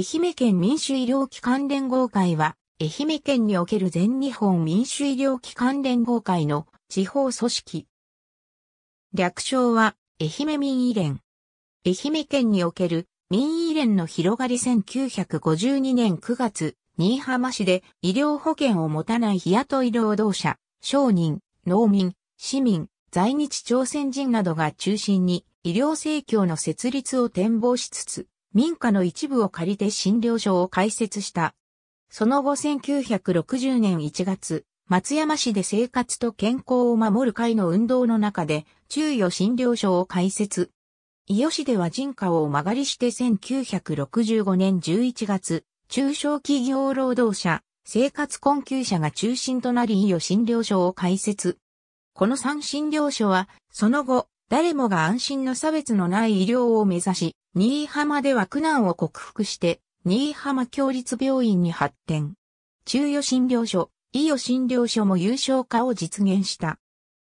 愛媛県民主医療機関連合会は、愛媛県における全日本民主医療機関連合会の地方組織。略称は、愛媛民医連。愛媛県における民医連の広がり1952年9月、新居浜市で医療保険を持たない日雇い労働者、商人、農民、市民、在日朝鮮人などが中心に医療生協の設立を展望しつつ、民家の一部を借りて診療所を開設した。その後1960年1月、松山市で生活と健康を守る会の運動の中で、中予診療所を開設。伊予市では人家を曲がりして1965年11月、中小企業労働者、生活困窮者が中心となり伊予診療所を開設。この3診療所は、その後、誰もが安心の差別のない医療を目指し、新居浜では苦難を克服して、新居浜共立病院に発展。中予診療所、伊予診療所も優勝化を実現した。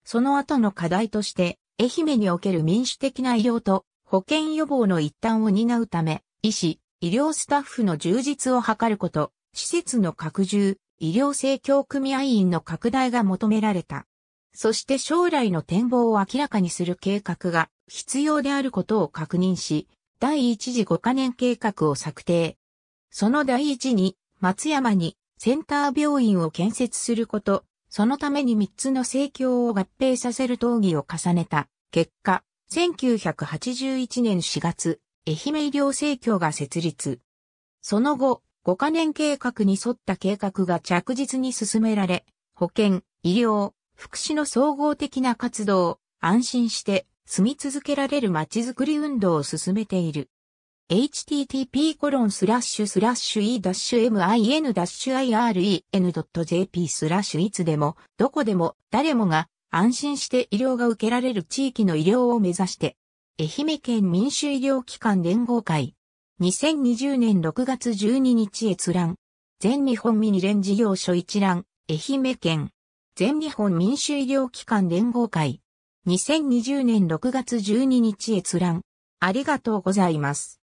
その後の課題として、愛媛における民主的な医療と保健予防の一端を担うため、医師、医療スタッフの充実を図ること、施設の拡充、医療生協組合員の拡大が求められた。そして将来の展望を明らかにする計画が必要であることを確認し、第一次5カ年計画を策定。その第一に、松山にセンター病院を建設すること、そのために3つの政教を合併させる討議を重ねた。結果、1981年4月、愛媛医療生協が設立。その後、5カ年計画に沿った計画が着実に進められ、保健、医療、福祉の総合的な活動、安心して住み続けられる街づくり運動を進めている。http://e-min-iren.jp スラッシュいつでも、どこでも、誰もが安心して医療が受けられる地域の医療を目指して、愛媛県民主医療機関連合会、2020年6月12日閲覧、全日本ミニレン事業所一覧、愛媛県、全日本民主医療機関連合会、2020年6月12日閲覧。ありがとうございます。